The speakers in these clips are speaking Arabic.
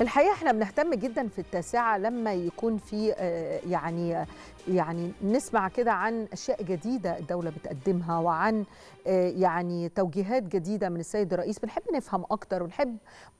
الحقيقه احنا بنهتم جدا في التاسعه لما يكون في آه، يعني يعني نسمع كده عن اشياء جديده الدوله بتقدمها وعن آه، يعني توجيهات جديده من السيد الرئيس بنحب نفهم اكتر ونحب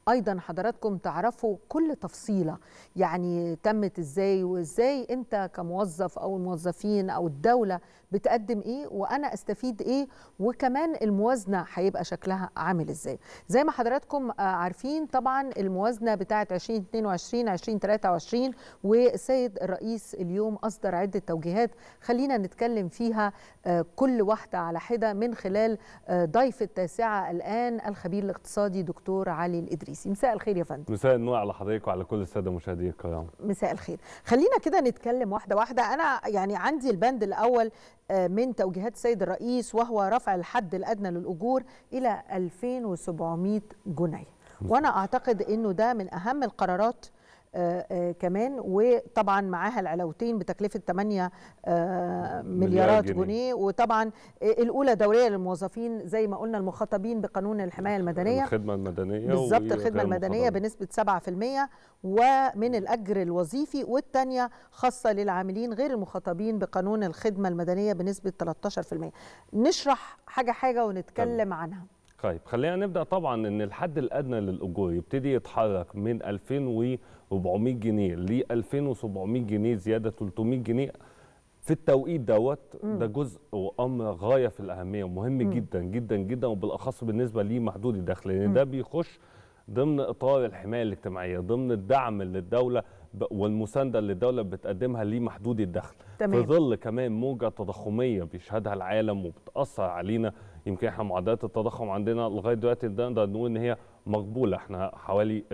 ايضا حضراتكم تعرفوا كل تفصيله يعني تمت ازاي وازاي انت كموظف او الموظفين او الدوله بتقدم ايه وانا استفيد ايه وكمان الموازنه هيبقى شكلها عامل ازاي زي ما حضراتكم آه، عارفين طبعا الموازنه بتاعه 2022 2023 والسيد الرئيس اليوم اصدر عدة توجيهات خلينا نتكلم فيها آه، كل واحدة على حدة من خلال آه، ضيف التاسعة الآن الخبير الاقتصادي دكتور علي الإدريسي مساء الخير يا فندم مساء النور على حضرتك وعلى كل السادة مشاهدي الكرام مساء الخير خلينا كده نتكلم واحدة واحدة أنا يعني عندي البند الأول آه، من توجيهات السيد الرئيس وهو رفع الحد الأدنى للأجور إلى 2700 جنيه وأنا أعتقد أنه ده من أهم القرارات آه، آه، كمان وطبعا معاها العلاوتين بتكلفه 8 آه، مليارات جنيه. جنيه وطبعا الاولى دوريه للموظفين زي ما قلنا المخاطبين بقانون الحمايه المدنيه الخدمه المدنيه بالظبط الخدمه المدنيه بنسبه 7% ومن الاجر الوظيفي والثانيه خاصه للعاملين غير المخاطبين بقانون الخدمه المدنيه بنسبه 13% نشرح حاجه حاجه ونتكلم عنها طيب خلينا نبدا طبعا ان الحد الادنى للاجور يبتدي يتحرك من 2400 جنيه ل 2700 جنيه زياده 300 جنيه في التوقيت دوت ده جزء وامر غايه في الاهميه ومهم جدا جدا جدا وبالاخص بالنسبه لمحدود الدخل لان ده بيخش ضمن اطار الحمايه الاجتماعيه ضمن الدعم اللي الدوله والمسانده اللي الدوله بتقدمها لمحدود الدخل تمام. في ظل كمان موجه تضخميه بيشهدها العالم وبتاثر علينا يمكن احنا معدلات التضخم عندنا لغايه دلوقتي نقدر نقول ان هي مقبوله احنا حوالي 6.5%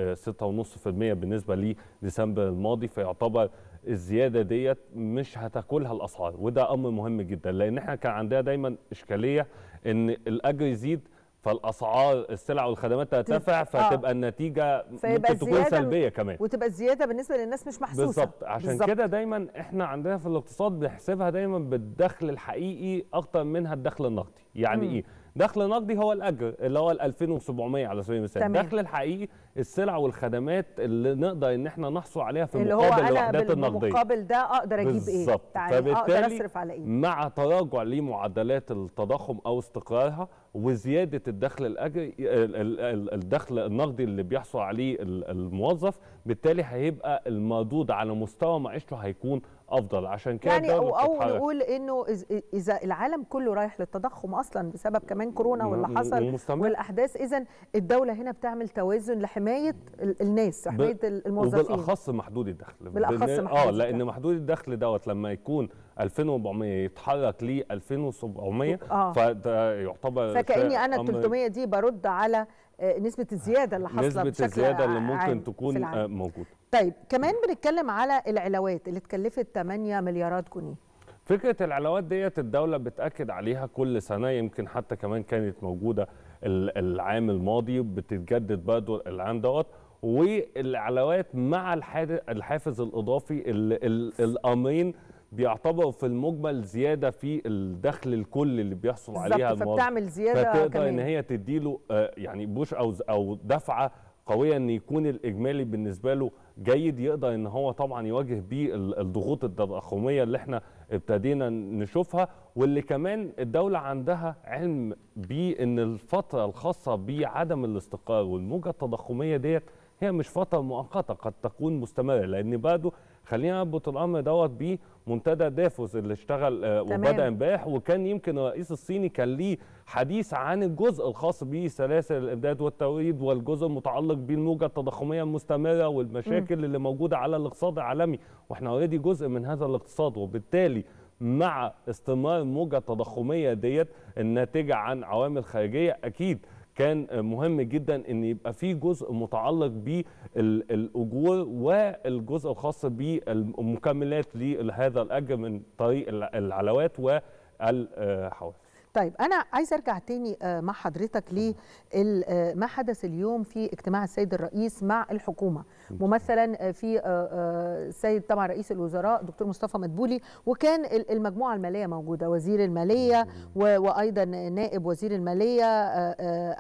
آه، بالنسبه لديسمبر الماضي فيعتبر الزياده ديت مش هتاكلها الاسعار وده امر مهم جدا لان احنا كان عندنا دايما اشكاليه ان الاجر يزيد فالاسعار السلع والخدمات ترتفع آه. فتبقى آه. النتيجه ممكن تكون سلبيه كمان وتبقى الزياده بالنسبه للناس مش محسوسه بالظبط عشان كده دايما احنا عندنا في الاقتصاد بنحسبها دايما بالدخل الحقيقي اكتر منها الدخل النقدي يعني م. ايه دخل نقدي هو الاجر اللي هو ال 2700 على سبيل المثال الدخل الحقيقي السلع والخدمات اللي نقدر ان احنا نحصل عليها في اللي مقابل الوحدات النقديه المقابل ده اقدر اجيب بالزبط. ايه بالظبط فبالتالي اقدر اصرف على ايه مع تراجع لمعدلات التضخم او استقرارها وزياده الدخل الاجري الدخل النقدي اللي بيحصل عليه الموظف بالتالي هيبقى المردود على مستوى معيشته هيكون افضل عشان كده يعني او او نقول انه اذا العالم كله رايح للتضخم اصلا بسبب كمان كورونا واللي حصل ومستمر. والاحداث اذا الدوله هنا بتعمل توازن لحمايه الناس حمايه الموظفين بالاخص محدود الدخل بالاخص محدود اه لان محدود الدخل دوت لما يكون 2400 يتحرك ل 2700 آه. فده يعتبر فكاني انا 300 دي برد على آه، نسبه الزياده اللي حاصله نسبه بشكل الزياده اللي ممكن تكون آه، موجوده طيب كمان بنتكلم على العلاوات اللي اتكلفت 8 مليارات جنيه فكره العلاوات ديت الدوله بتاكد عليها كل سنه يمكن حتى كمان كانت موجوده العام الماضي بتتجدد برضه العام دوت والعلاوات مع الحافز الاضافي الامرين بيعتبروا في المجمل زياده في الدخل الكل اللي بيحصل عليها الموظف فبتعمل زياده فتقدر ان هي تديله آه، يعني بوش او او دفعه قويه ان يكون الاجمالي بالنسبه له جيد يقدر ان هو طبعا يواجه بيه الضغوط التضخميه اللي احنا ابتدينا نشوفها واللي كمان الدوله عندها علم بيه ان الفتره الخاصه بعدم الاستقرار والموجه التضخميه ديت هي مش فتره مؤقته قد تكون مستمره لان برضه خلينا اربط الامر دوت بمنتدى دافوس اللي اشتغل آه، وبدا امبارح وكان يمكن الرئيس الصيني كان ليه حديث عن الجزء الخاص بسلاسل الامداد والتوريد والجزء المتعلق بالموجه التضخميه المستمره والمشاكل م. اللي موجوده على الاقتصاد العالمي واحنا اوريدي جزء من هذا الاقتصاد وبالتالي مع استمرار الموجه التضخميه ديت الناتجه عن عوامل خارجيه اكيد كان مهم جدا ان يبقى في جزء متعلق بالاجور والجزء الخاص بالمكملات لهذا الاجر من طريق العلوات والحواف طيب انا عايزه ارجع تاني آه، مع حضرتك لما آه، حدث اليوم في اجتماع السيد الرئيس مع الحكومه ممثلا آه، في السيد طبعا رئيس الوزراء دكتور مصطفى مدبولي وكان المجموعه الماليه موجوده وزير الماليه وايضا نائب وزير الماليه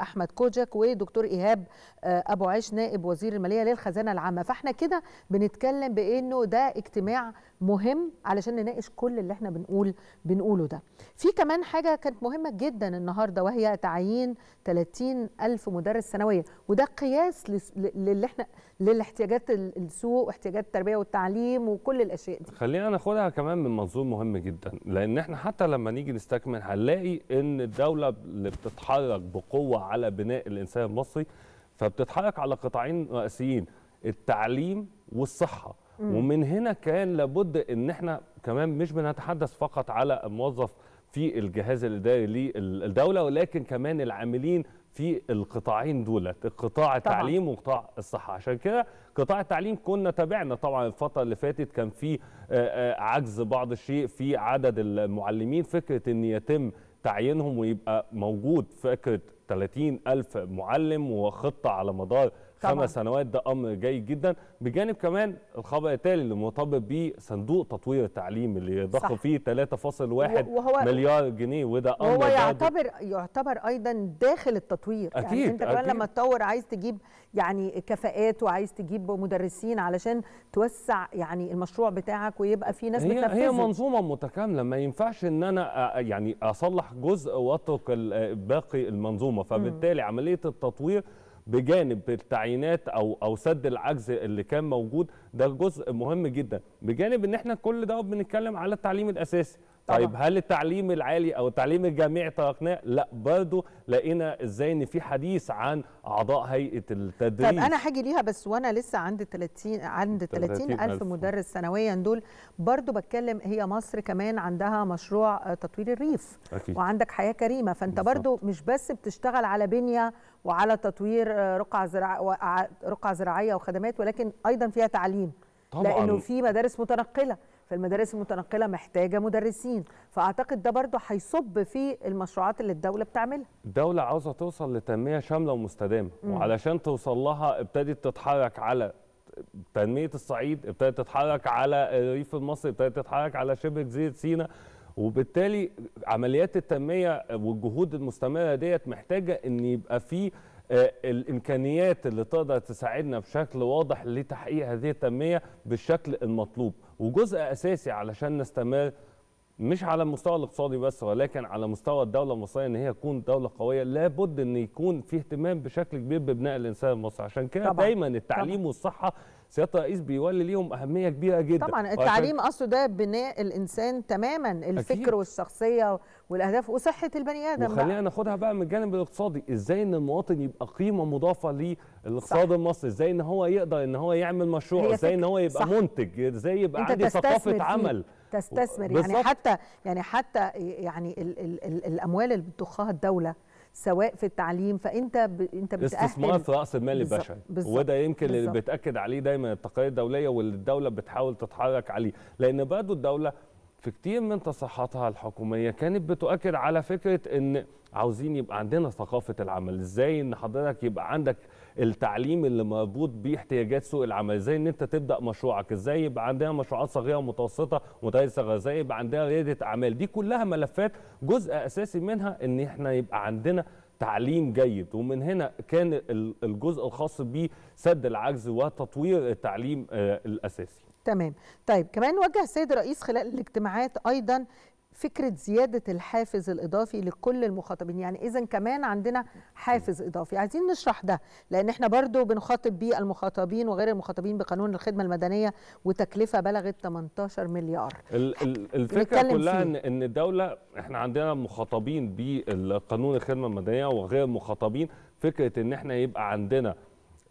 احمد كوجك ودكتور ايهاب ابو عيش نائب وزير الماليه للخزانه العامه فاحنا كده بنتكلم بانه ده اجتماع مهم علشان نناقش كل اللي احنا بنقول بنقوله ده في كمان حاجه كانت مهمه جدا النهارده وهي تعيين 30 الف مدرس ثانويه وده قياس للي احنا للاحتياجات السوق واحتياجات التربيه والتعليم وكل الاشياء دي خلينا ناخدها كمان من منظور مهم جدا لان احنا حتى لما نيجي نستكمل هنلاقي ان الدوله اللي بتتحرك بقوه على بناء الانسان المصري فبتتحرك على قطاعين رئيسيين التعليم والصحه ومن هنا كان لابد ان احنا كمان مش بنتحدث فقط على موظف في الجهاز الاداري للدوله ولكن كمان العاملين في القطاعين دولت قطاع التعليم وقطاع الصحه عشان كده قطاع التعليم كنا تابعنا طبعا الفتره اللي فاتت كان في آه، آه، عجز بعض الشيء في عدد المعلمين فكره ان يتم تعيينهم ويبقى موجود فكره 30 ألف معلم وخطة على مدار خمس سنوات ده امر جيد جدا بجانب كمان الخبر التالي اللي مرتبط بيه صندوق تطوير التعليم اللي ضخ فيه 3.1 مليار جنيه وده امر هو يعتبر يعتبر ايضا داخل التطوير يعني أكيد يعني انت كمان لما تطور عايز تجيب يعني كفاءات وعايز تجيب مدرسين علشان توسع يعني المشروع بتاعك ويبقى في ناس هي, هي منظومه متكامله ما ينفعش ان انا يعني اصلح جزء واترك باقي المنظومه فبالتالي عمليه التطوير بجانب التعيينات او او سد العجز اللي كان موجود ده جزء مهم جدا بجانب ان احنا كل ده بنتكلم على التعليم الاساسي طبعا. طيب هل التعليم العالي او التعليم الجامعي تركناه؟ لا برضه لقينا ازاي ان في حديث عن اعضاء هيئه التدريس طب انا هاجي ليها بس وانا لسه عند 30 عند 30000 مدرس سنويا دول برضه بتكلم هي مصر كمان عندها مشروع آه، تطوير الريف أكيد. وعندك حياه كريمه فانت برضه مش بس بتشتغل على بنيه وعلى تطوير آه، رقعه زراعيه رقعه زراعيه وخدمات ولكن ايضا فيها تعليم طبعا. لانه في مدارس متنقله فالمدارس المتنقله محتاجه مدرسين فاعتقد ده برضه هيصب في المشروعات اللي الدوله بتعملها الدوله عاوزه توصل لتنميه شامله ومستدامه مم. وعلشان توصل لها ابتدت تتحرك على تنميه الصعيد ابتدت تتحرك على الريف المصري ابتدت تتحرك على شبه جزيره سينا وبالتالي عمليات التنميه والجهود المستمره ديت محتاجه ان يبقى في آه، الامكانيات اللي تقدر تساعدنا بشكل واضح لتحقيق هذه التنميه بالشكل المطلوب وجزء اساسي علشان نستمر مش على المستوى الاقتصادي بس ولكن على مستوى الدوله المصريه ان هي تكون دوله قويه لابد ان يكون في اهتمام بشكل كبير ببناء الانسان المصري عشان كده دايما التعليم طبعًا. والصحه سياده الرئيس بيولي ليهم اهميه كبيره جدا طبعا التعليم اصله ده بناء الانسان تماما الفكر أكيد. والشخصيه والاهداف وصحه البني ادم وخلينا ناخدها بقى من الجانب الاقتصادي ازاي ان المواطن يبقى قيمه مضافه للاقتصاد المصري ازاي ان هو يقدر ان هو يعمل مشروع ازاي ان هو يبقى صح. منتج ازاي يبقى عندي ثقافه عمل تستثمر و... يعني حتى يعني حتى يعني ال ال ال الاموال اللي بتضخها الدوله سواء في التعليم فانت ب... انت بتأهل استثمار في راس المال البشري وده يمكن بالزبط. اللي بتاكد عليه دايما التقارير الدوليه واللي الدوله بتحاول تتحرك عليه لان برضه الدوله في كتير من تصريحاتها الحكوميه كانت بتؤكد على فكره ان عاوزين يبقى عندنا ثقافه العمل ازاي ان حضرتك يبقى عندك التعليم اللي مربوط باحتياجات سوق العمل ازاي ان انت تبدا مشروعك ازاي يبقى عندنا مشروعات صغيره ومتوسطه متيسره ازاي يبقى عندنا رياده اعمال دي كلها ملفات جزء اساسي منها ان احنا يبقى عندنا تعليم جيد ومن هنا كان الجزء الخاص بسد العجز وتطوير التعليم آه، الاساسي تمام طيب كمان وجه السيد الرئيس خلال الاجتماعات ايضا فكره زياده الحافز الاضافي لكل المخاطبين يعني اذا كمان عندنا حافز اضافي عايزين نشرح ده لان احنا برضو بنخاطب بيه المخاطبين وغير المخاطبين بقانون الخدمه المدنيه وتكلفه بلغت 18 مليار الفكره كلها ان ان الدوله احنا عندنا مخاطبين بقانون الخدمه المدنيه وغير المخاطبين فكره ان احنا يبقى عندنا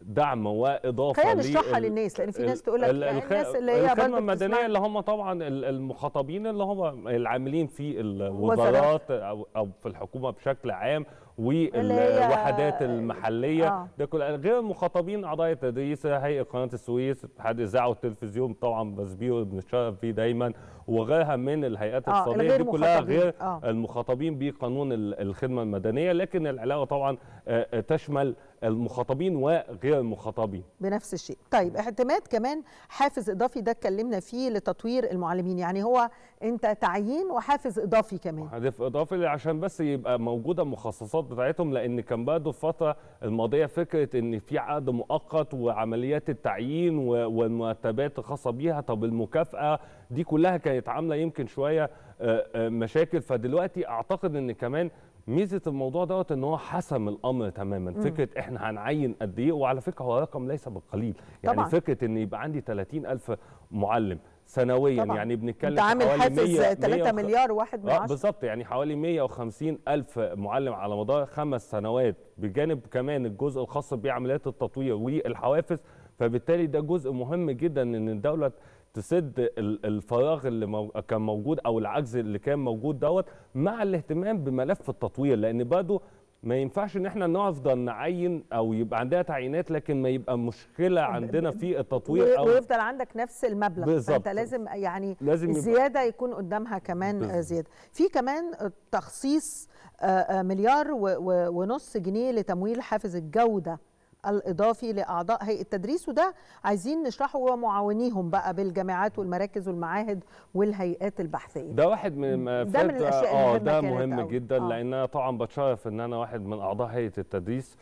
دعم واضافه خلينا نشرحها للناس لان في ناس تقول لك يعني الناس اللي هي الخدمه المدنيه اللي هم طبعا المخاطبين اللي هم العاملين في الوزارات او او في الحكومه بشكل عام والوحدات المحليه آه. ده كل غير المخاطبين اعضاء تدريس هيئه قناه السويس اتحاد الاذاعه والتلفزيون طبعا بسبيو بنشرف فيه دايما وغيرها من الهيئات آه، الفضائيه دي كلها غير آه. المخاطبين بقانون الخدمه المدنيه لكن العلاقه طبعا آه، آه، تشمل المخاطبين وغير المخاطبين بنفس الشيء طيب اعتماد كمان حافز اضافي ده اتكلمنا فيه لتطوير المعلمين يعني هو انت تعيين وحافز اضافي كمان هدف اضافي عشان بس يبقى موجوده المخصصات بتاعتهم لان كان برضه الفتره الماضيه فكره ان في عقد مؤقت وعمليات التعيين والمرتبات الخاصه بيها طب المكافاه دي كلها كانت عامله يمكن شويه آه، آه، مشاكل فدلوقتي اعتقد ان كمان ميزه الموضوع دوت ان هو حسم الامر تماما فكره احنا هنعين قد ايه وعلى فكره هو رقم ليس بالقليل يعني طبعا. فكره ان يبقى عندي 30000 معلم سنويا طبعا. يعني بنتكلم عامل حوالي 100 3 مليار واحد من آه بالظبط يعني حوالي 150 الف معلم على مدار خمس سنوات بجانب كمان الجزء الخاص بعمليات التطوير والحوافز فبالتالي ده جزء مهم جدا ان الدوله تسد الفراغ اللي كان موجود او العجز اللي كان موجود دوت مع الاهتمام بملف التطوير لان برضه ما ينفعش ان احنا نفضل نعين او يبقى عندنا تعيينات لكن ما يبقى مشكله عندنا في التطوير او ويفضل عندك نفس المبلغ بالظبط فانت لازم يعني لازم الزياده يكون قدامها كمان بالزبط. زياده في كمان تخصيص مليار ونص جنيه لتمويل حافز الجوده الاضافي لاعضاء هيئه التدريس وده عايزين نشرحه ومعاونيهم بقى بالجامعات والمراكز والمعاهد والهيئات البحثيه ده واحد من ده من الاشياء اه ده مهم جدا آه. لان انا طبعا بتشرف ان انا واحد من اعضاء هيئه التدريس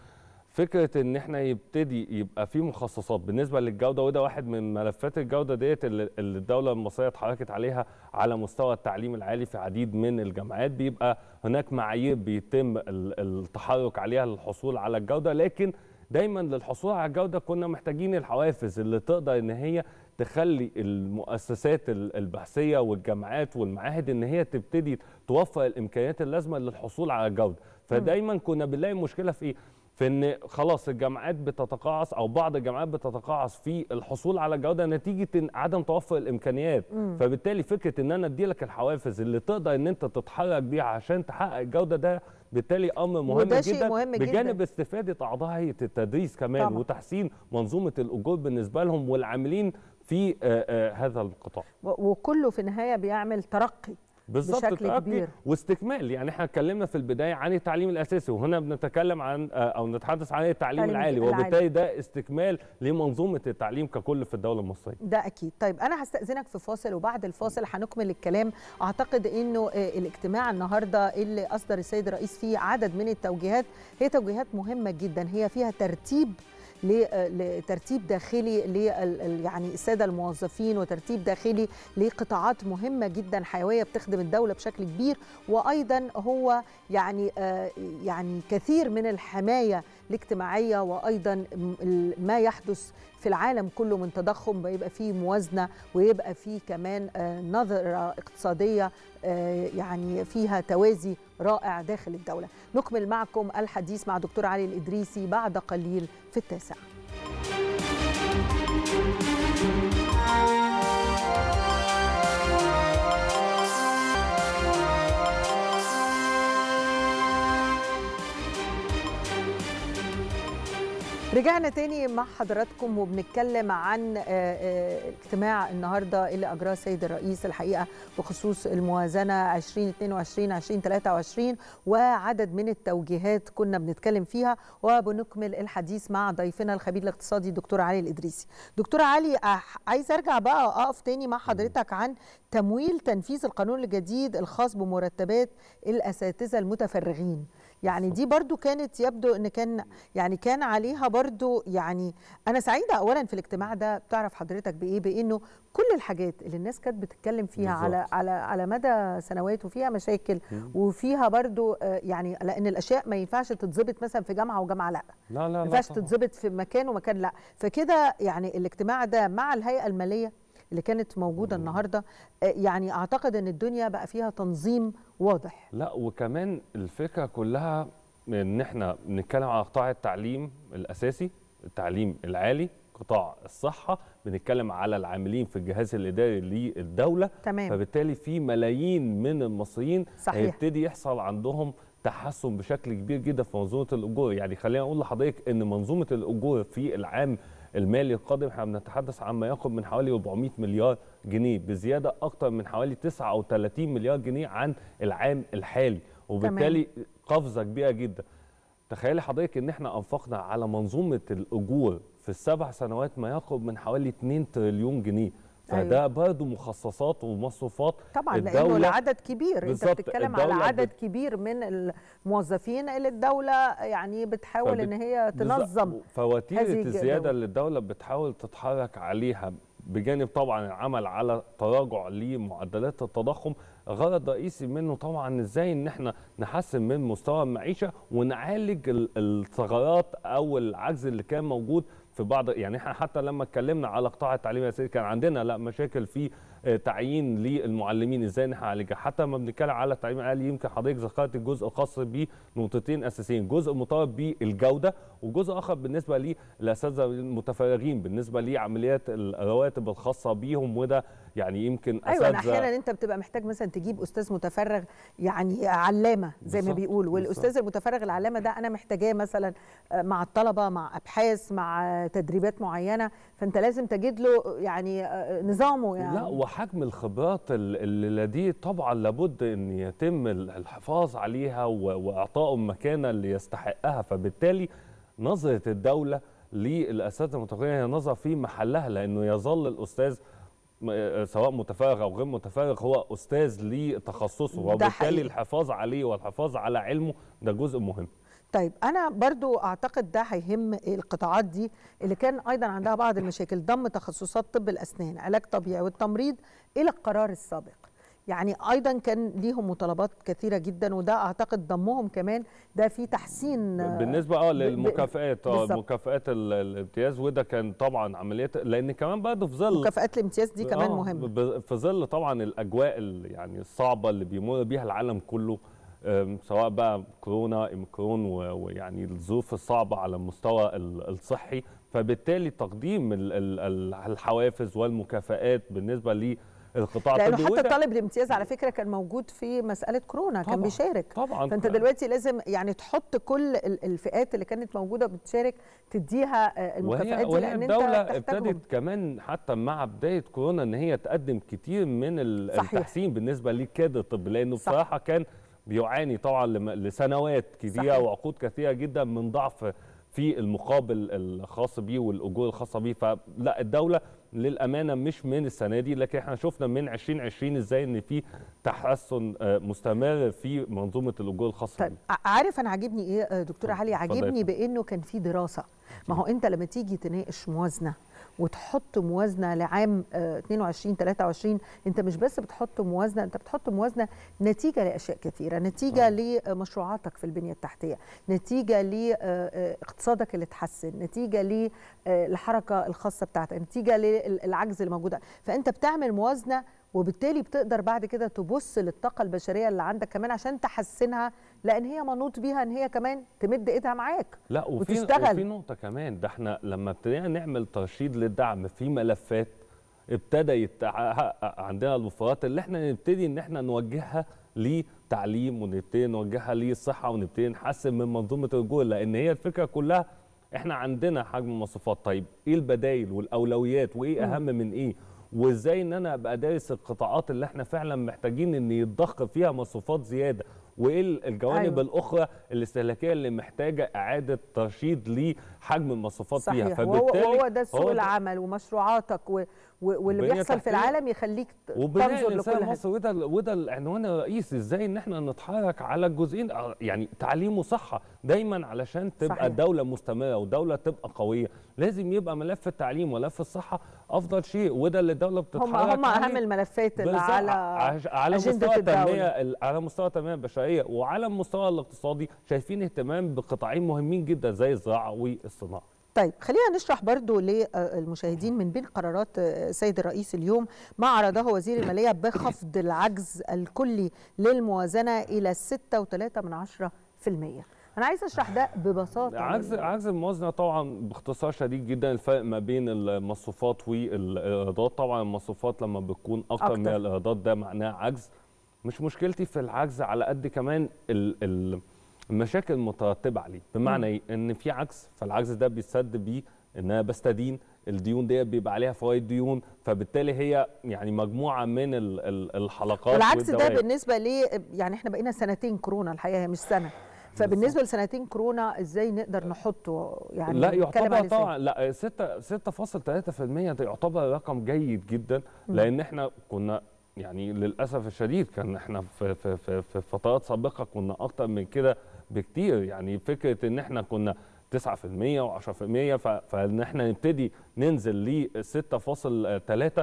فكره ان احنا يبتدي يبقى في مخصصات بالنسبه للجوده وده واحد من ملفات الجوده ديت اللي الدوله المصريه اتحركت عليها على مستوى التعليم العالي في عديد من الجامعات بيبقى هناك معايير بيتم التحرك عليها للحصول على الجوده لكن دايما للحصول على الجوده كنا محتاجين الحوافز اللي تقدر ان هي تخلي المؤسسات البحثيه والجامعات والمعاهد ان هي تبتدي توفر الامكانيات اللازمه للحصول على الجوده فدايما كنا بنلاقي مشكله في ايه في ان خلاص الجامعات بتتقاعس او بعض الجامعات بتتقاعس في الحصول على جوده نتيجه عدم توفر الامكانيات مم. فبالتالي فكره ان انا ادي لك الحوافز اللي تقدر ان انت تتحرك بيها عشان تحقق الجوده ده بالتالي امر مهم جدا شيء مهم بجانب جداً. استفاده اعضاء هيئه التدريس كمان طبعا. وتحسين منظومه الاجور بالنسبه لهم والعاملين في آه، آه، هذا القطاع وكله في النهايه بيعمل ترقي بالظبط بشكل كبير واستكمال يعني احنا اتكلمنا في البدايه عن التعليم الاساسي وهنا بنتكلم عن آه، او نتحدث عن التعليم العالي وبالتالي ده استكمال لمنظومه التعليم ككل في الدوله المصريه ده اكيد طيب انا هستاذنك في فاصل وبعد الفاصل هنكمل الكلام اعتقد انه آه، الاجتماع النهارده اللي اصدر السيد الرئيس فيه عدد من التوجيهات هي توجيهات مهمه جدا هي فيها ترتيب لترتيب داخلي يعني الساده الموظفين وترتيب داخلي لقطاعات مهمه جدا حيويه بتخدم الدوله بشكل كبير وايضا هو يعني آه، يعني كثير من الحمايه الاجتماعيه وايضا ما يحدث في العالم كله من تضخم ويبقى فيه موازنه ويبقى فيه كمان آه، نظره اقتصاديه آه، يعني فيها توازي رائع داخل الدوله. نكمل معكم الحديث مع دكتور علي الادريسي بعد قليل في التاسعه. رجعنا تاني مع حضراتكم وبنتكلم عن آه، آه، اجتماع النهارده اللي اجراه السيد الرئيس الحقيقه بخصوص الموازنه 2022 2023 وعدد من التوجيهات كنا بنتكلم فيها وبنكمل الحديث مع ضيفنا الخبير الاقتصادي الدكتور علي الادريسي. دكتور علي عايز ارجع بقى اقف تاني مع حضرتك عن تمويل تنفيذ القانون الجديد الخاص بمرتبات الاساتذه المتفرغين. يعني دي برضو كانت يبدو ان كان يعني كان عليها برضو يعني انا سعيده اولا في الاجتماع ده بتعرف حضرتك بايه بانه كل الحاجات اللي الناس كانت بتتكلم فيها على على على مدى سنوات وفيها مشاكل وفيها برضو آه، يعني لان الاشياء ما ينفعش تتظبط مثلا في جامعه وجامعه لا لا لا ما ينفعش تتظبط في مكان ومكان لا فكده يعني الاجتماع ده مع الهيئه الماليه اللي كانت موجوده النهارده آه، يعني اعتقد ان الدنيا بقى فيها تنظيم واضح لا وكمان الفكره كلها ان احنا بنتكلم على قطاع التعليم الاساسي التعليم العالي قطاع الصحه بنتكلم على العاملين في الجهاز الاداري للدوله تمام. فبالتالي في ملايين من المصريين صحيح. هيبتدي يحصل عندهم تحسن بشكل كبير جدا في منظومه الاجور يعني خلينا اقول لحضرتك ان منظومه الاجور في العام المالي القادم احنا بنتحدث عن ما يقرب من حوالي 400 مليار جنيه بزياده اكثر من حوالي 39 مليار جنيه عن العام الحالي وبالتالي قفزه كبيره جدا تخيلي حضرتك ان احنا انفقنا على منظومه الاجور في السبع سنوات ما يقرب من حوالي 2 تريليون جنيه فده أيوة. برضه مخصصات ومصروفات طبعا الدولة لانه العدد كبير انت بتتكلم على عدد بت... كبير من الموظفين اللي الدوله يعني بتحاول فبت... ان هي تنظم فواتير الزياده اللي الدوله بتحاول تتحرك عليها بجانب طبعا العمل على تراجع لمعدلات التضخم غرض رئيسي منه طبعا ازاي ان احنا نحسن من مستوى المعيشه ونعالج الثغرات او العجز اللي كان موجود في بعض يعني احنا حتى لما اتكلمنا على قطاع التعليم الاساسي كان عندنا لا مشاكل في آه، تعيين للمعلمين ازاي نعالجها حتى لما بنتكلم على التعليم العالي يمكن حضرتك ذكرت الجزء الخاص بنقطتين اساسيين جزء مرتبط بالجوده وجزء اخر بالنسبه للاساتذه المتفرغين بالنسبه لعمليات الرواتب الخاصه بيهم وده يعني يمكن أيوة، اساتذه ايوه احيانا انت بتبقى محتاج مثلا تجيب استاذ متفرغ يعني علامه زي ما بيقولوا والاستاذ المتفرغ العلامه ده انا محتاجاه مثلا آه، مع الطلبه مع ابحاث مع تدريبات معينه فانت لازم تجد له يعني آه، آه، نظامه يعني لا وحجم الخبرات اللي لديه طبعا لابد ان يتم الحفاظ عليها واعطائه المكانه اللي يستحقها فبالتالي نظره الدوله للاساتذه المتفرغين هي نظره في محلها لانه يظل الاستاذ آه، سواء متفرغ او غير متفرغ هو استاذ لتخصصه وبالتالي الحفاظ عليه والحفاظ على علمه ده جزء مهم طيب انا برضو اعتقد ده هيهم القطاعات دي اللي كان ايضا عندها بعض المشاكل ضم تخصصات طب الاسنان علاج طبيعي والتمريض الى القرار السابق يعني ايضا كان ليهم مطالبات كثيره جدا وده اعتقد ضمهم كمان ده في تحسين آه، بالنسبه اه للمكافئات اه مكافئات الامتياز وده كان طبعا عمليه لان كمان برضه في ظل مكافئات الامتياز دي كمان آه، مهمه في ظل طبعا الاجواء يعني الصعبه اللي بيمر بيها العالم كله سواء بقى كورونا اوميكرون ويعني الظروف الصعبه على المستوى الصحي فبالتالي تقديم الحوافز والمكافئات بالنسبه ل القطاع الطبي لانه حتى الطالب الامتياز على فكره كان موجود في مساله كورونا طبعًا كان بيشارك طبعا فانت دلوقتي لازم يعني تحط كل الفئات اللي كانت موجوده بتشارك تديها آه، المكافئات دي لان الدوله ابتدت كمان حتى مع بدايه كورونا ان هي تقدم كتير من التحسين بالنسبه للكادر الطبي لانه بصراحه كان بيعاني طبعا لسنوات كبيره وعقود كثيره جدا من ضعف في المقابل الخاص بيه والاجور الخاصه بيه فلا الدوله للامانه مش من السنه دي لكن احنا شفنا من 2020 ازاي ان في تحسن آه، مستمر في منظومه الاجور الخاصه طيب عارف انا عاجبني ايه آه، دكتور علي عاجبني بانه كان في دراسه ما هو انت لما تيجي تناقش موازنه وتحط موازنه لعام 22 آه، 23 انت مش بس بتحط موازنه انت بتحط موازنه نتيجه لاشياء كثيره نتيجه لمشروعاتك في البنيه التحتيه نتيجه لاقتصادك آه، آه، اللي اتحسن نتيجه للحركه الخاصه بتاعتك نتيجه للعجز اللي موجوده فانت بتعمل موازنه وبالتالي بتقدر بعد كده تبص للطاقه البشريه اللي عندك كمان عشان تحسنها لان هي منوط بيها ان هي كمان تمد ايدها معاك لا وفي وتشتغل وفي نقطه كمان ده احنا لما ابتدينا نعمل ترشيد للدعم في ملفات ابتدى يتحقق عندنا الوفرات اللي احنا نبتدي ان احنا نوجهها لتعليم ونبتدي نوجهها للصحه ونبتدي نحسن من منظومه الرجوله لان هي الفكره كلها احنا عندنا حجم المواصفات طيب ايه البدايل والاولويات وايه اهم من ايه وازاي ان انا ابقى دارس القطاعات اللي احنا فعلا محتاجين ان يتضخ فيها مصروفات زياده وايه الجوانب أيوة. الاخرى الاستهلاكيه اللي محتاجه اعاده ترشيد لحجم المصروفات فيها فبالتالي هو, هو ده سوق العمل ومشروعاتك و... واللي بيحصل في العالم يخليك تنظر لكل مصر وده وده العنوان الرئيسي ازاي ان احنا نتحرك على الجزئين آه، يعني تعليم وصحه دايما علشان تبقى صحيح. دوله مستمره ودوله تبقى قويه لازم يبقى ملف التعليم وملف الصحه افضل شيء وده اللي الدوله بتتحرك هم هم اهم الملفات اللي على على مستوى التنميه على مستوى التنميه البشريه وعلى المستوى الاقتصادي شايفين اهتمام بقطاعين مهمين جدا زي الزراعه والصناعه طيب خلينا نشرح برضو للمشاهدين من بين قرارات السيد آه، الرئيس اليوم ما عرضه وزير المالية بخفض العجز الكلي للموازنة إلى 6.3 من انا عايز اشرح ده ببساطه عجز عجز الموازنه طبعا باختصار شديد جدا الفرق ما بين المصروفات والايرادات طبعا المصروفات لما بتكون اكتر, أكتر. من الايرادات ده معناه عجز مش مشكلتي في العجز على قد كمان ال ال مشاكل مترتبه عليه بمعنى ايه ان في عجز فالعجز ده بيتسد بيه ان انا بستدين الديون ديت بيبقى عليها فوائد ديون فبالتالي هي يعني مجموعه من الحلقات والعكس ده بالنسبه ليه يعني احنا بقينا سنتين كورونا الحقيقه هي مش سنه فبالنسبه لسنتين كورونا ازاي نقدر نحطه يعني لا يعتبر طبعا لا 6 6.3% يعتبر رقم جيد جدا لان احنا كنا يعني للاسف الشديد كان احنا في في في, في فترات سابقه كنا اكتر من كده بكتير يعني فكره ان احنا كنا 9% و10% فان احنا نبتدي ننزل ل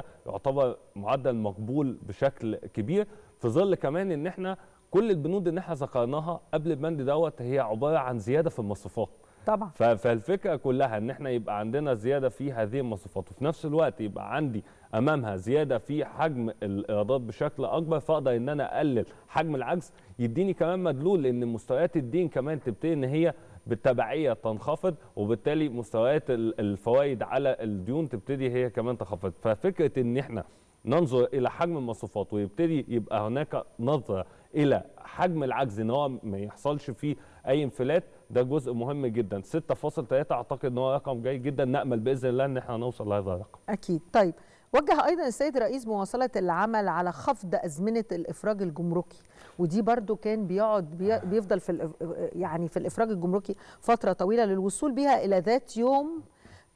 6.3 يعتبر معدل مقبول بشكل كبير في ظل كمان ان احنا كل البنود اللي احنا ذكرناها قبل البند دوت هي عباره عن زياده في المصروفات طبعا فالفكره كلها ان احنا يبقى عندنا زياده في هذه المصفوفات وفي نفس الوقت يبقى عندي امامها زياده في حجم الايرادات بشكل اكبر فاقدر ان انا اقلل حجم العجز يديني كمان مدلول لان مستويات الدين كمان تبتدي ان هي بالتبعيه تنخفض وبالتالي مستويات الفوائد على الديون تبتدي هي كمان تنخفض ففكره ان احنا ننظر الى حجم المصروفات ويبتدي يبقى هناك نظره الى حجم العجز ان هو ما يحصلش فيه اي انفلات ده جزء مهم جدا 6.3 اعتقد ان هو رقم جيد جدا نامل باذن الله ان احنا نوصل لهذا الرقم اكيد طيب وجه ايضا السيد رئيس مواصله العمل على خفض ازمنه الافراج الجمركي ودي برضو كان بيقعد بيفضل في يعني في الافراج الجمركي فتره طويله للوصول بها الى ذات يوم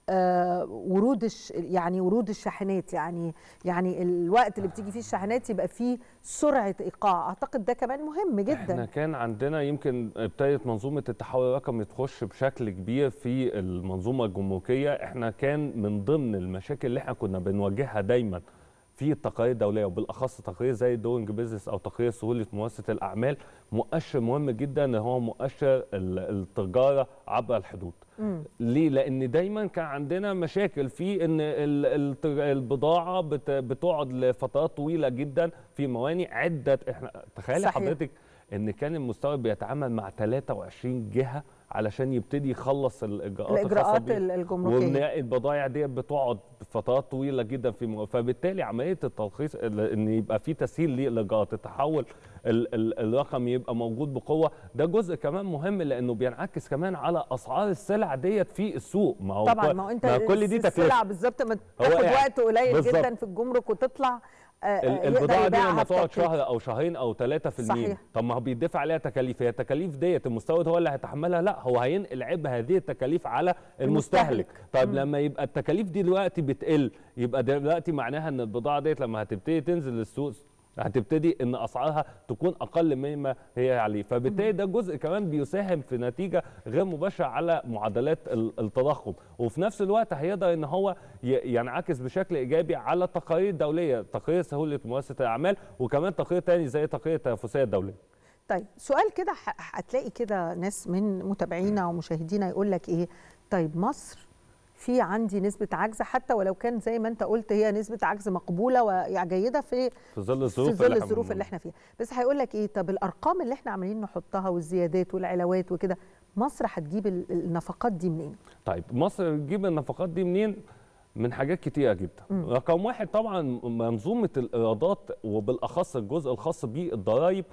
آه، ورود يعني ورود الشاحنات يعني يعني الوقت اللي بتيجي فيه الشاحنات يبقى فيه سرعه ايقاع اعتقد ده كمان مهم جدا احنا كان عندنا يمكن ابتدت منظومه التحول الرقمي تخش بشكل كبير في المنظومه الجمركيه احنا كان من ضمن المشاكل اللي احنا كنا بنواجهها دايما في التقارير الدوليه وبالاخص تقارير زي دوينج بيزنس او تقرير سهوله مؤسسه الاعمال مؤشر مهم جدا هو مؤشر التجاره عبر الحدود. مم. ليه؟ لان دايما كان عندنا مشاكل في ان البضاعه بتقعد لفترات طويله جدا في موانئ عده احنا تخيلي حضرتك ان كان المستورد بيتعامل مع 23 جهه علشان يبتدي يخلص الاجراءات الاجراءات الجمركيه البضائع ديت بتقعد فترات طويله جدا في مو... فبالتالي عمليه التلخيص ان يبقى في تسهيل للاجراءات التحول ال ال الرقم يبقى موجود بقوه ده جزء كمان مهم لانه بينعكس كمان على اسعار السلع ديت في السوق ما هو طبعا ما هو انت ما كل دي تكلفه السلع بالظبط ما تاخد وقت قليل جدا في الجمرك وتطلع آه، آه، البضاعه دي لما تقعد شهر او شهرين او ثلاثه في المية طب ما هو بيدفع عليها تكاليف هي التكاليف ديت المستورد هو اللي هيتحملها لا هو هينقل عبء هذه التكاليف على المستهلك طيب مم. لما يبقى التكاليف دي دلوقتي بتقل يبقى دلوقتي معناها ان البضاعه ديت لما هتبتدي تنزل للسوق هتبتدي ان اسعارها تكون اقل مما هي عليه فبالتالي ده جزء كمان بيساهم في نتيجه غير مباشره على معادلات التضخم وفي نفس الوقت هيقدر ان هو ينعكس بشكل ايجابي على التقارير الدوليه تقارير سهوله مؤسسه الاعمال وكمان تقرير تاني زي تقرير التنافسيه الدوليه طيب سؤال كده هتلاقي كده ناس من متابعينا ومشاهدينا يقول لك ايه طيب مصر في عندي نسبه عجز حتى ولو كان زي ما انت قلت هي نسبه عجز مقبوله وجيده في في ظل الظروف في ظل الظروف اللي احنا فيها بس هيقول لك ايه طب الارقام اللي احنا عمالين نحطها والزيادات والعلاوات وكده مصر هتجيب النفقات دي منين طيب مصر هتجيب النفقات دي منين من حاجات كتيره جدا م. رقم واحد طبعا منظومه الايرادات وبالاخص الجزء الخاص بالضرايب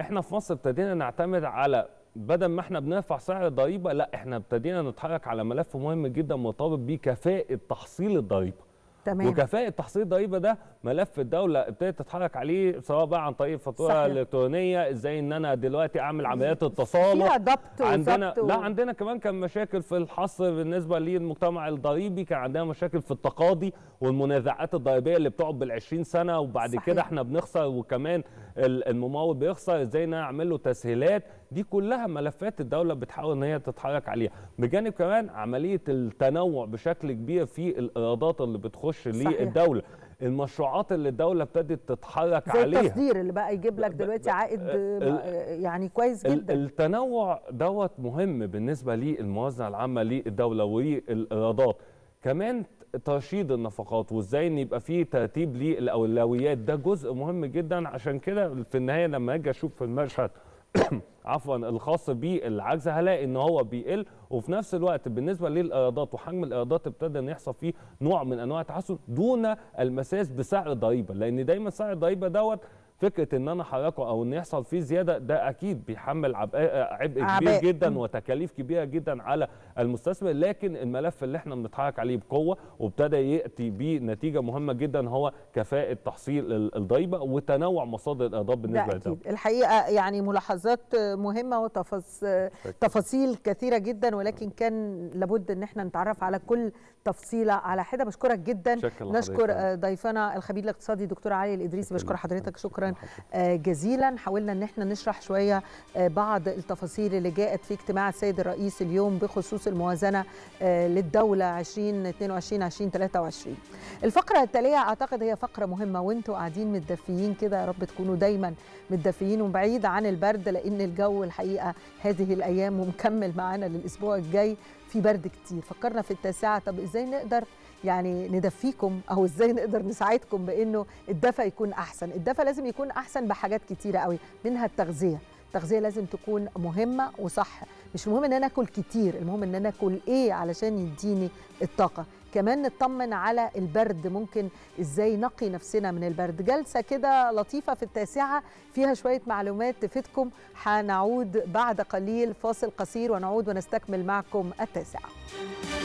احنا في مصر ابتدينا نعتمد على بدل ما احنا بنرفع سعر الضريبه لا احنا ابتدينا نتحرك على ملف مهم جدا مرتبط بكفاءه تحصيل الضريبه تمام وكفاءه تحصيل الضريبه ده ملف الدوله ابتدت تتحرك عليه سواء بقى عن طريق فاتوره الكترونيه ازاي ان انا دلوقتي اعمل عمليات التصالح فيها ضبط عندنا و... لا عندنا كمان كان مشاكل في الحصر بالنسبه للمجتمع الضريبي كان عندنا مشاكل في التقاضي والمنازعات الضريبيه اللي بتقعد بال20 سنه وبعد صحيح. كده احنا بنخسر وكمان الممول بيخسر ازاي نعمل له تسهيلات دي كلها ملفات الدوله بتحاول ان هي تتحرك عليها بجانب كمان عمليه التنوع بشكل كبير في الايرادات اللي بتخش للدوله المشروعات اللي الدوله ابتدت تتحرك زي عليها زي التصدير اللي بقى يجيب لك دلوقتي عائد يعني كويس جدا التنوع دوت مهم بالنسبه للموازنه العامه للدوله والايرادات كمان ترشيد النفقات وازاي ان يبقى في ترتيب للاولويات ده جزء مهم جدا عشان كده في النهايه لما اجي اشوف في المشهد عفوا الخاص بالعجز هلاقي ان هو بيقل وفي نفس الوقت بالنسبه للايرادات وحجم الايرادات ابتدى ان يحصل فيه نوع من انواع التحسن دون المساس بسعر الضريبه لان دايما سعر الضريبه دوت فكره ان انا احركه او ان يحصل فيه زياده ده اكيد بيحمل عبء كبير جدا وتكاليف كبيره جدا على المستثمر لكن الملف اللي احنا بنتحرك عليه بقوه وابتدى ياتي بنتيجه مهمه جدا هو كفاءه تحصيل الضريبه وتنوع مصادر الايرادات بالنسبه للدوله الحقيقه يعني ملاحظات مهمه وتفاصيل كثيره جدا ولكن كان لابد ان احنا نتعرف على كل تفصيله على حده بشكرك جدا نشكر آه، ضيفنا الخبير الاقتصادي دكتور علي الادريسي بشكر حضرتك شكرا آه، جزيلا حاولنا ان احنا نشرح شويه آه، بعض التفاصيل اللي جاءت في اجتماع السيد الرئيس اليوم بخصوص الموازنه للدوله 2022 2023 الفقره التاليه اعتقد هي فقره مهمه وانتوا قاعدين متدفيين كده يا رب تكونوا دايما متدفيين وبعيد عن البرد لان الجو الحقيقه هذه الايام ومكمل معانا للاسبوع الجاي في برد كتير فكرنا في التاسعة طب ازاي نقدر يعني ندفيكم او ازاي نقدر نساعدكم بانه الدفا يكون احسن الدفا لازم يكون احسن بحاجات كتيرة قوي منها التغذية التغذية لازم تكون مهمة وصح مش المهم ان انا اكل كتير المهم ان انا اكل ايه علشان يديني الطاقة كمان نطمن على البرد ممكن ازاي نقي نفسنا من البرد جلسه كده لطيفه في التاسعه فيها شويه معلومات تفيدكم هنعود بعد قليل فاصل قصير ونعود ونستكمل معكم التاسعه